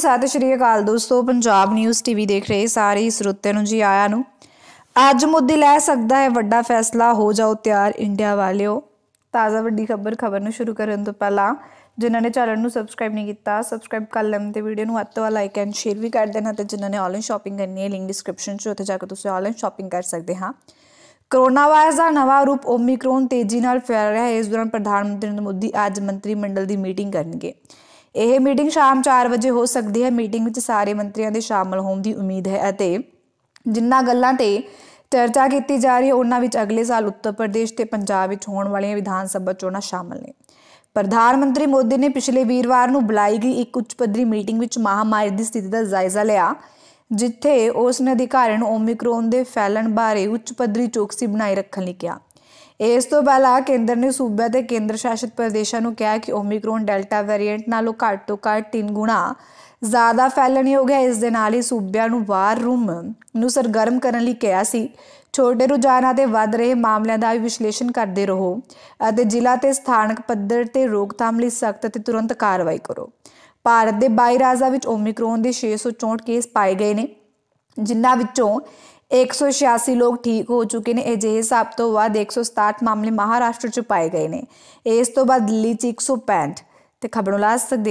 ਸਤਿ ਸ਼੍ਰੀ ਅਕਾਲ ਦੋਸਤੋ Punjab news TV ਦੇਖ ਰਹੇ ਸਾਰੇ ਸਰੋਤਿਆਂ ਨੂੰ ਜੀ ਆਇਆਂ ਨੂੰ ਅੱਜ ਮੋਦੀ ਲੈ ਸਕਦਾ ਹੈ ਵੱਡਾ ਫੈਸਲਾ ਹੋ ਜਾਓ ਤਿਆਰ ਇੰਡੀਆ ਵਾਲਿਓ ਤਾਜ਼ਾ ਵੱਡੀ ਖਬਰ ਖਬਰ ਨੂੰ ਸ਼ੁਰੂ ਕਰਨ ਤੋਂ ਪਹਿਲਾਂ ਜਿਨ੍ਹਾਂ ਨੇ ਚੈਨਲ ਨੂੰ ਸਬਸਕ੍ਰਾਈਬ ਨਹੀਂ ਕੀਤਾ ਸਬਸਕ੍ਰਾਈਬ ਕਰ ਲੈਣ ਤੇ ਵੀਡੀਓ ਨੂੰ ਅੱਤਵਾ ਲਾਈਕ ਐਂਡ ਸ਼ੇਅਰ ਵੀ ਕਰ ਦੇਣਾ ਤੇ ਜਿਨ੍ਹਾਂ ਨੇ ਆਨਲਾਈਨ ਸ਼ਾਪਿੰਗ ਕਰਨੀ ਹੈ ਲਿੰਕ ਡਿਸਕ੍ਰਿਪਸ਼ਨ 'ਚ ਉੱਥੇ ਜਾ ਕੇ ਤੁਸੀਂ ਆਨਲਾਈਨ ਸ਼ਾਪਿੰਗ ਕਰ ਸਕਦੇ ਹਾਂ ਕਰੋਨਾ ਵਾਇਰਸ ਦਾ ਨਵਾਂ ਰੂਪ ਓਮਿਕਰੋਨ ਤੇਜ਼ੀ ਨਾਲ ਫੈਲ ਰਿਹਾ ਹੈ ਇਸ ਦੌਰਾਨ ਪ੍ਰਧਾਨ ਮੰਤਰੀ ਨਰਿੰਦਰ ਮੋਦੀ ਅੱਜ ਮੰਤਰੀ ਮੰਡਲ ਦੀ ਮੀਟਿੰਗ ਕਰਨਗੇ ਇਹ ਮੀਟਿੰਗ ਸ਼ਾਮ 4 ਵਜੇ ਹੋ ਸਕਦੀ ਹੈ ਮੀਟਿੰਗ ਵਿੱਚ ਸਾਰੇ ਮੰਤਰੀਆਂ ਦੇ ਸ਼ਾਮਲ ਹੋਣ ਦੀ ਉਮੀਦ ਹੈ ਅਤੇ ਜਿੰਨਾ ਗੱਲਾਂ ਤੇ ਚਰਚਾ ਕੀਤੀ ਜਾ ਰਹੀ ਹੈ ਉਹਨਾਂ ਵਿੱਚ ਅਗਲੇ ਸਾਲ ਉੱਤਰ ਪ੍ਰਦੇਸ਼ ਤੇ ਪੰਜਾਬ ਵਿੱਚ ਹੋਣ ਵਾਲੀਆਂ ਵਿਧਾਨ ਸਭਾ ਚੋਣਾਂ ਸ਼ਾਮਲ ਨੇ ਪ੍ਰਧਾਨ ਮੰਤਰੀ ਮੋਦੀ ਨੇ ਪਿਛਲੇ ਵੀਰਵਾਰ ਨੂੰ ਬੁਲਾਈ ਗਈ ਇੱਕ ਉੱਚ ਪੱਧਰੀ ਮੀਟਿੰਗ ਵਿੱਚ ਮਹਾਮਾਰੀ ਦੀ ਸਥਿਤੀ ਦਾ ਜਾਇਜ਼ਾ ਲਿਆ ਜਿੱਥੇ ਉਸ ਨੇ ਅਧਿਕਾਰੀਆਂ ਨੂੰ ਓਮਿਕਰੋਨ ਦੇ ਫੈਲਣ ਬਾਰੇ ਉੱਚ ਪੱਧਰੀ ਚੌਕਸੀ ਬਣਾਈ ਰੱਖਣ ਲਈ ਕਿਹਾ ਇਸ ਤੋਂ ਪਹਿਲਾਂ ਕੇਂਦਰ ਨੇ ਸੂਬਿਆਂ ਤੇ ਕੇਂਦਰ ਸ਼ਾਸਿਤ ਪ੍ਰਦੇਸ਼ਾਂ ਨੂੰ ਕਿਹਾ ਕਿ ਓਮਿਕਰੋਨ ਡੈਲਟਾ ਵੇਰੀਐਂਟ ਨਾਲੋਂ ਘੱਟ ਤੋਂ ਘੱਟ 3 ਗੁਣਾ ਜ਼ਿਆਦਾ ਫੈਲਣੀ ਹੋ ਗਿਆ ਇਸ ਦੇ ਨਾਲ ਹੀ ਸੂਬਿਆਂ ਨੂੰ ਵਾਰ ਰੂਮ ਨੂੰ ਸਰਗਰਮ ਕਰਨ ਲਈ ਕਿਹਾ ਸੀ ਛੋਟੇ ਰੁਝਾਨਾਂ ਦੇ ਵੱਧ ਰਹੇ ਮਾਮਲਿਆਂ ਦਾ ਵਿਸ਼ਲੇਸ਼ਣ ਕਰਦੇ ਰਹੋ ਅਤੇ ਜ਼ਿਲ੍ਹਾ ਤੇ ਸਥਾਨਕ ਪੱਧਰ ਤੇ ਰੋਕਥਾਮ ਲਈ ਸਖਤ ਤੇ ਤੁਰੰਤ ਕਾਰਵਾਈ ਕਰੋ ਭਾਰਤ ਦੇ 22 ਰਾਜਾਂ ਵਿੱਚ ਓਮਿਕਰੋਨ ਦੇ 664 ਕੇਸ ਪਾਏ ਗਏ ਨੇ ਜਿਨ੍ਹਾਂ ਵਿੱਚੋਂ 186 ਲੋਕ ਠੀਕ ਹੋ ਚੁੱਕੇ ਨੇ ਅਜਿਹੇ ਹਿਸਾਬ ਤੋਂ ਵੱਧ 167 ਮਾਮਲੇ ਮਹਾਰਾਸ਼ਟਰ ਚ ਪਾਏ ਗਏ ਨੇ ਇਸ ਤੋਂ ਬਾਅਦ ਦਿੱਲੀ ਚ 165 ਤੇ ਖਬਰੋਂ ਲਾ ਸਕਦੇ